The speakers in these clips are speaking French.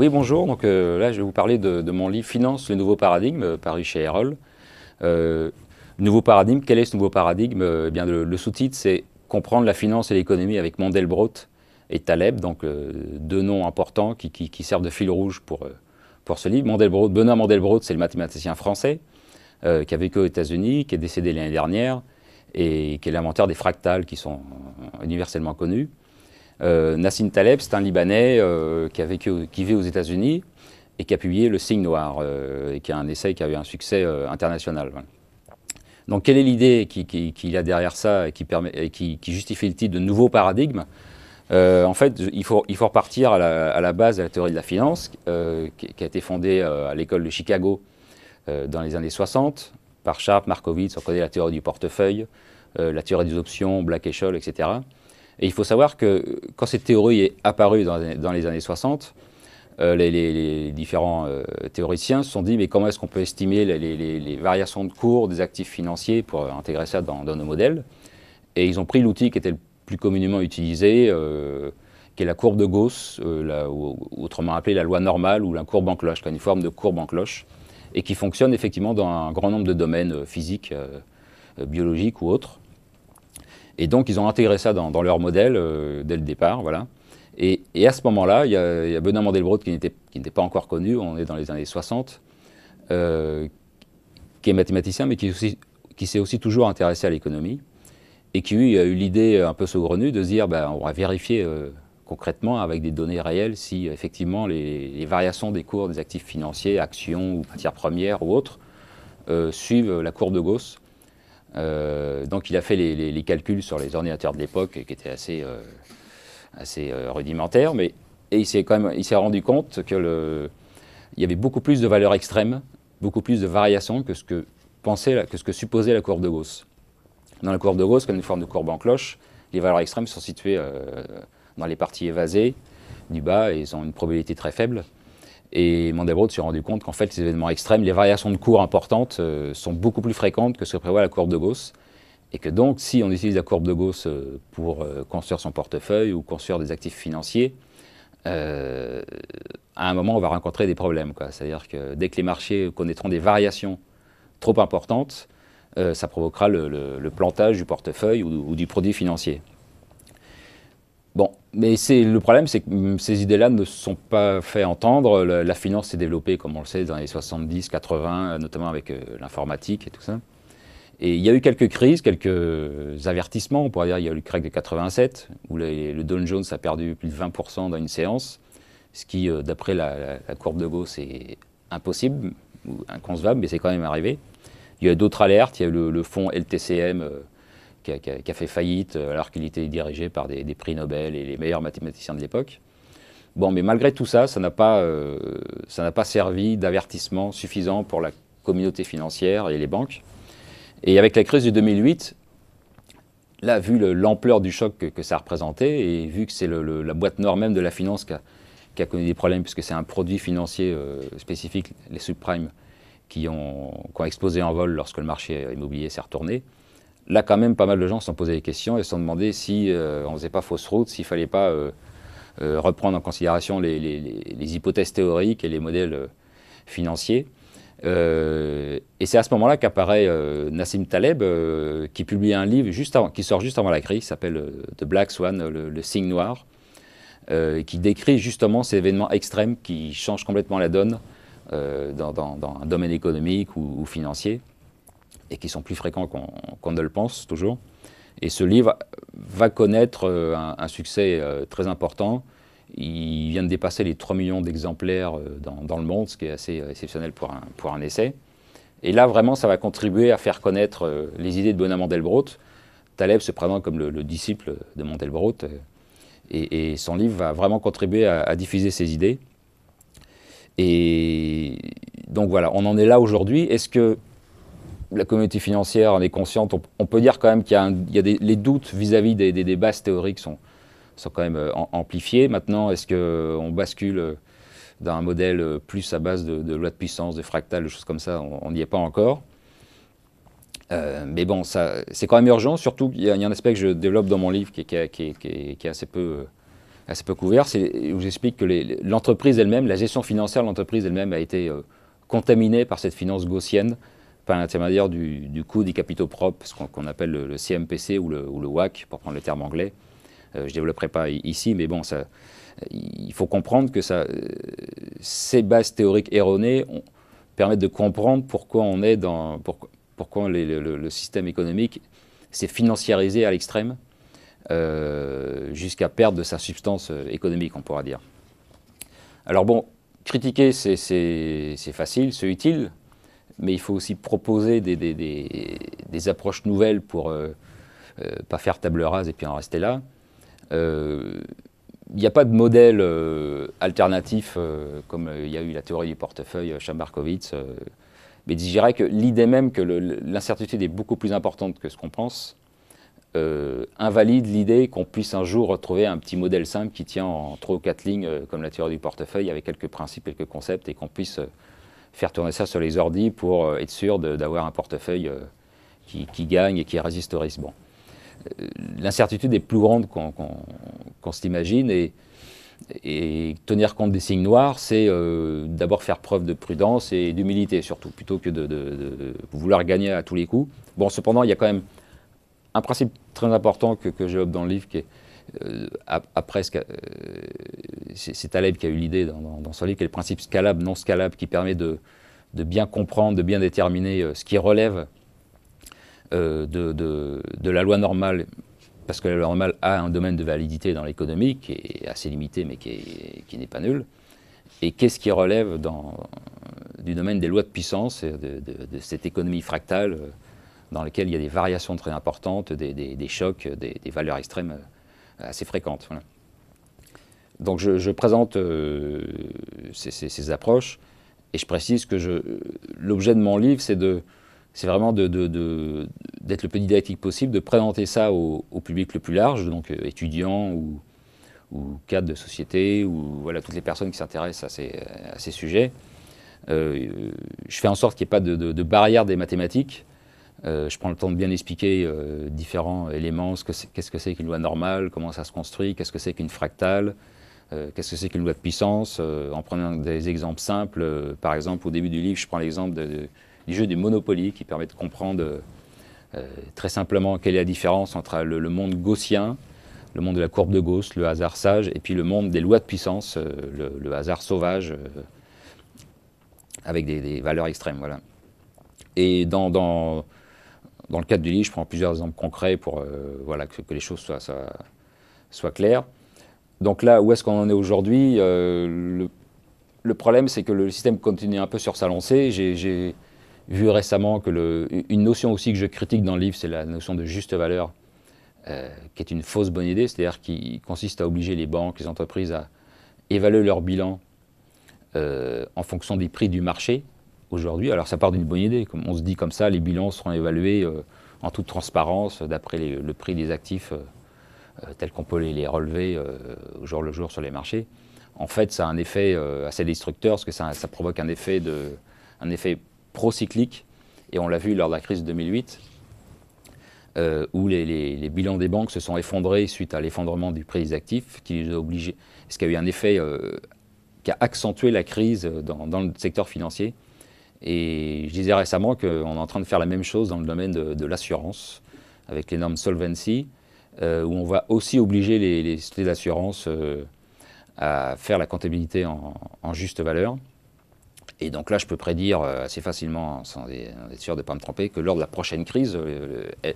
Oui, bonjour. Donc euh, là, je vais vous parler de, mon livre Finance, le nouveau paradigme, euh, par chez Erol. Euh, nouveau paradigme, quel est ce nouveau paradigme eh bien, Le, sous-titre, c'est Comprendre la finance et l'économie avec Mandelbrot et Taleb, donc deux noms importants qui, servent de fil rouge pour, pour ce livre. Benoît Mandelbrot, c'est le mathématicien français qui a vécu aux États-Unis, qui est décédé l'année dernière et qui est l'inventeur des fractales qui sont universellement connus. Euh, Nassim Taleb, c'est un Libanais euh, qui, a qui vit aux États-Unis et qui a publié Le Signe Noir, euh, et qui a un essai qui a eu un succès international. Donc quelle est l'idée qu'il qui, a derrière ça et qui, et qui, justifie le titre de nouveau paradigme En fait, il faut, repartir à la, base de la théorie de la finance, qui, a été fondée à l'école de Chicago dans les années 60 par Sharpe, Markowitz, on connaît la théorie du portefeuille, la théorie des options, Black et etc. Et il faut savoir que quand cette théorie est apparue dans, les années 60, euh, les, différents euh, théoriciens se sont dit mais comment est-ce qu'on peut estimer les, variations de cours des actifs financiers pour intégrer ça dans, nos modèles Et ils ont pris l'outil qui était le plus communément utilisé, euh, qui est la courbe de Gauss, autrement appelée la loi normale ou la courbe en cloche, qui a une forme de courbe en cloche, et qui fonctionne effectivement dans un grand nombre de domaines physiques, biologiques ou autres. Et donc, ils ont intégré ça dans, leur modèle euh, dès le départ. Voilà. Et, à ce moment-là, il y a, Benoît Mandelbrot qui n'était pas encore connu, on est dans les années 60, euh, qui est mathématicien, mais qui, s'est aussi toujours intéressé à l'économie, et qui a eu l'idée un peu saugrenue de se dire, ben, on va vérifier euh, concrètement avec des données réelles si effectivement les, les, variations des cours des actifs financiers, actions ou matières premières ou autres, suivent la courbe de Gauss euh, donc il a fait les, calculs sur les ordinateurs de l'époque, qui étaient assez, euh, assez euh, rudimentaires, mais et il s'est quand même, il s'est rendu compte qu'il y avait beaucoup plus de valeurs extrêmes, beaucoup plus de variations que ce que pensait, que ce que supposait la courbe de Gauss. Dans la courbe de Gauss, comme une forme de courbe en cloche, les valeurs extrêmes sont situées dans les parties évasées du bas et ont une probabilité très faible. Et Mandelbrot s'est rendu compte qu'en fait, ces événements extrêmes, les variations de cours importantes euh, sont beaucoup plus fréquentes que ce que prévoit la courbe de Gauss. Et que donc, si on utilise la courbe de Gauss euh, pour euh, construire son portefeuille ou construire des actifs financiers, à un moment, on va rencontrer des problèmes. C'est-à-dire que dès que les marchés connaîtront des variations trop importantes, ça provoquera le, plantage du portefeuille ou du produit financier. Bon, mais le problème, c'est que mm, ces idées-là ne se sont pas fait entendre. la finance s'est développée, comme on le sait, dans les 70, 80, euh, notamment avec euh, l'informatique et tout ça. Et il y a eu quelques crises, quelques avertissements. On pourrait dire il y a eu le crack de 87, où le Dow Jones a perdu plus de 20% dans une séance, ce qui, euh, d'après la, courbe de Gauss, est impossible ou inconcevable, mais c'est quand même arrivé. Il y a eu d'autres alertes. Il y a eu le, fonds LTCM qui a, fait faillite euh, alors qu'il était dirigé par des, prix Nobel et les meilleurs mathématiciens de l'époque. Bon, mais malgré tout ça, ça n'a pas, euh, pas servi d'avertissement suffisant pour la communauté financière et les banques. Et avec la crise de 2008, là, vu l'ampleur du choc que, ça représentait, et vu que c'est la boîte noire même de la finance qui a, connu des problèmes, puisque c'est un produit financier euh, spécifique, les subprimes, qui ont, qui ont explosé en vol lorsque le marché immobilier s'est retourné, là, quand même, pas mal de gens se sont posés des questions et se sont demandé si euh, on ne faisait pas fausse route, s'il ne fallait pas euh, euh, reprendre en considération les, hypothèses théoriques et les modèles financiers. et c'est à ce moment-là qu'apparaît Nassim Taleb, qui publie un livre juste qui sort juste avant la crise, qui s'appelle The Black Swan, le, signe noir, qui décrit justement ces événements extrêmes qui changent complètement la donne dans, un domaine économique ou financier et qui sont plus fréquents qu'on ne le pense toujours. Et ce livre va connaître euh, un, succès euh, très important. Il vient de dépasser les 3 millions d'exemplaires euh, dans, le monde, ce qui est assez exceptionnel pour un, pour un essai. Et là, vraiment, ça va contribuer à faire connaître les idées de Benoît Mandelbrot. Taleb se présente comme le, disciple de Mandelbrot. Et, son livre va vraiment contribuer à, à, diffuser ses idées. Et donc voilà, on en est là aujourd'hui. Est-ce que la communauté financière en est consciente. On, peut dire quand même qu'il y a, des, les doutes vis-à-vis des, bases théoriques sont, sont quand même euh, amplifiés. Maintenant, est-ce qu'on euh, bascule euh, dans un modèle plus à base de, loi de puissance, de fractales, de choses comme ça On n'y est pas encore. mais bon, c'est quand même urgent. Surtout, il y, a un aspect que je développe dans mon livre qui est, assez peu couvert, c'est où j'explique que l'entreprise elle-même, la gestion financière de l'entreprise elle-même a été contaminée par cette finance gaussienne par l'intermédiaire du, du, coût des capitaux propres, ce qu'on appelle le, CMPC ou le, WAC, pour prendre le terme anglais. Euh, je ne développerai pas ici, mais bon, ça, il faut comprendre que ça, ces bases théoriques erronées permettent de comprendre pourquoi on est dans, pourquoi, le, système économique s'est financiarisé à l'extrême, euh, jusqu'à perdre de sa substance euh, économique, on pourra dire. Alors bon, critiquer, c'est facile, c'est utile, mais il faut aussi proposer des, approches nouvelles pour ne euh, euh, pas faire table rase et puis en rester là. Il euh, n'y a pas de modèle alternatif comme il y a eu la théorie du portefeuille Chambarkovitz. mais je dirais que l'idée même que l'incertitude est beaucoup plus importante que ce qu'on pense, invalide l'idée qu'on puisse un jour retrouver un petit modèle simple qui tient en trois ou quatre lignes, comme la théorie du portefeuille, avec quelques principes, quelques concepts, et qu'on puisse faire tourner ça sur les ordi pour euh, être sûr d'avoir un portefeuille euh, qui, gagne et qui résiste au risque. Bon. Euh, l'incertitude est plus grande qu'on s'imagine et, et, tenir compte des signes noirs, c'est d'abord faire preuve de prudence et d'humilité surtout, plutôt que de, vouloir gagner à tous les coups. Bon, cependant, il y a quand même un principe très important que, j'ai dans le livre qui est euh, après, euh, c'est Taleb qui a eu l'idée dans, son livre, qui est le principe scalable, non scalable, qui permet de, bien comprendre, de bien déterminer euh, ce qui relève de, la loi normale, parce que la loi normale a un domaine de validité dans l'économie qui est assez limité, mais qui n'est pas nul, et qu'est-ce qui relève dans, du domaine des lois de puissance, de, cette économie fractale dans laquelle il y a des variations très importantes, des, chocs, des valeurs extrêmes assez fréquente. Donc je, présente euh, ces, approches et je précise que l'objet de mon livre, c'est vraiment d'être le plus didactique possible, de présenter ça au, public le plus large, donc euh, étudiants ou, cadres de société, ou voilà, toutes les personnes qui s'intéressent à ces, sujets. Euh, je fais en sorte qu'il n'y ait pas de, barrière des mathématiques, euh, je prends le temps de bien expliquer euh, différents éléments, qu'est-ce -ce que c'est qu'une loi normale, comment ça se construit, qu'est-ce que c'est qu'une fractale, euh, qu'est-ce que c'est qu'une loi de puissance, en prenant des exemples simples. par exemple, au début du livre, je prends l'exemple du jeu du Monopoly qui permet de comprendre très simplement quelle est la différence entre le, monde gaussien, le monde de la courbe de Gauss, le hasard sage, et puis le monde des lois de puissance, le, hasard sauvage, avec des, valeurs extrêmes. Voilà. Et dans, dans le cadre du livre, je prends plusieurs exemples concrets pour euh, voilà, que, les choses soient, claires. Donc là, où est-ce qu'on en est aujourd'hui euh, le, problème, c'est que le système continue un peu sur sa lancée. J'ai vu récemment que une notion aussi que je critique dans le livre, c'est la notion de juste valeur, euh, qui est une fausse bonne idée, c'est-à-dire qui consiste à obliger les banques, les entreprises à évaluer leur bilan en fonction des prix du marché, aujourd'hui. Alors ça part d'une bonne idée. Comme on se dit comme ça, les bilans seront évalués euh, en toute transparence d'après le prix des actifs euh, euh, tels qu'on peut les, relever au jour le jour sur les marchés. En fait, ça a un effet assez destructeur parce que ça, provoque un effet, effet pro-cyclique. Et on l'a vu lors de la crise de 2008, où les, bilans des banques se sont effondrés suite à l'effondrement du prix des actifs, qui les a obligés, ce qui a eu un effet qui a accentué la crise dans le secteur financier. Et je disais récemment qu'on est en train de faire la même chose dans le domaine de, l'assurance, avec les normes Solvency, euh, où on va aussi obliger les, sociétés d'assurance euh, à faire la comptabilité en, juste valeur. Et donc là, je peux prédire euh, assez facilement, hein, sans être sûr de ne pas me tromper, que lors de la prochaine crise,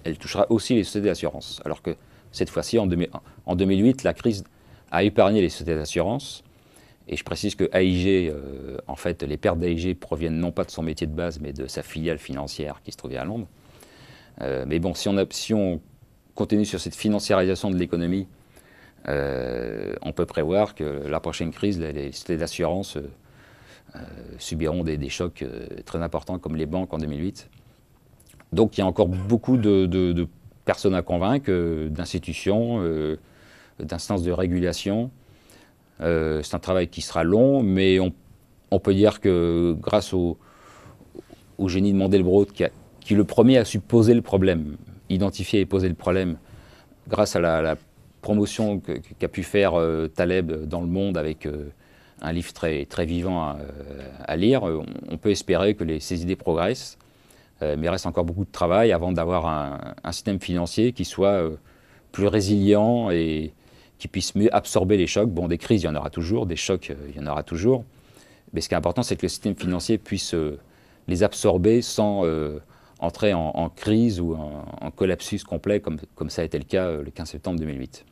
elle, touchera aussi les sociétés d'assurance. Alors que cette fois-ci, en 2008, la crise a épargné les sociétés d'assurance et je précise que AIG, euh, en fait, les pertes d'AIG proviennent non pas de son métier de base, mais de sa filiale financière qui se trouvait à Londres. Euh, mais bon, si on, continue sur cette financiarisation de l'économie, euh, on peut prévoir que la prochaine crise, les sociétés d'assurance subiront des, chocs très importants comme les banques en 2008. Donc il y a encore beaucoup de personnes à convaincre, d'institutions, d'instances de régulation. Euh, c'est un travail qui sera long, mais on, peut dire que grâce au, génie de Mandelbrot, qui, le premier a su poser le problème, identifier et poser le problème, grâce à la, promotion qu'a pu faire euh, Taleb dans le monde avec euh, un livre très, vivant à, lire, on, peut espérer que ces idées progressent, mais il reste encore beaucoup de travail avant d'avoir un, un, système financier qui soit plus résilient et, puissent mieux absorber les chocs. Bon, des crises, il y en aura toujours, des chocs, euh, il y en aura toujours. Mais ce qui est important, c'est que le système financier puisse euh, les absorber sans euh, entrer en, crise ou en, collapsus complet, comme, comme, ça a été le cas le 15 septembre 2008.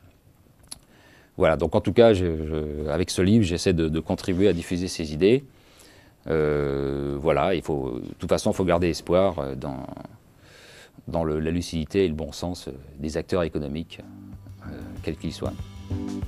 Voilà, donc en tout cas, avec ce livre, j'essaie de, contribuer à diffuser ces idées. voilà, il faut, de toute façon, il faut garder espoir dans, dans la lucidité et le bon sens des acteurs économiques, quels qu'ils soient. Música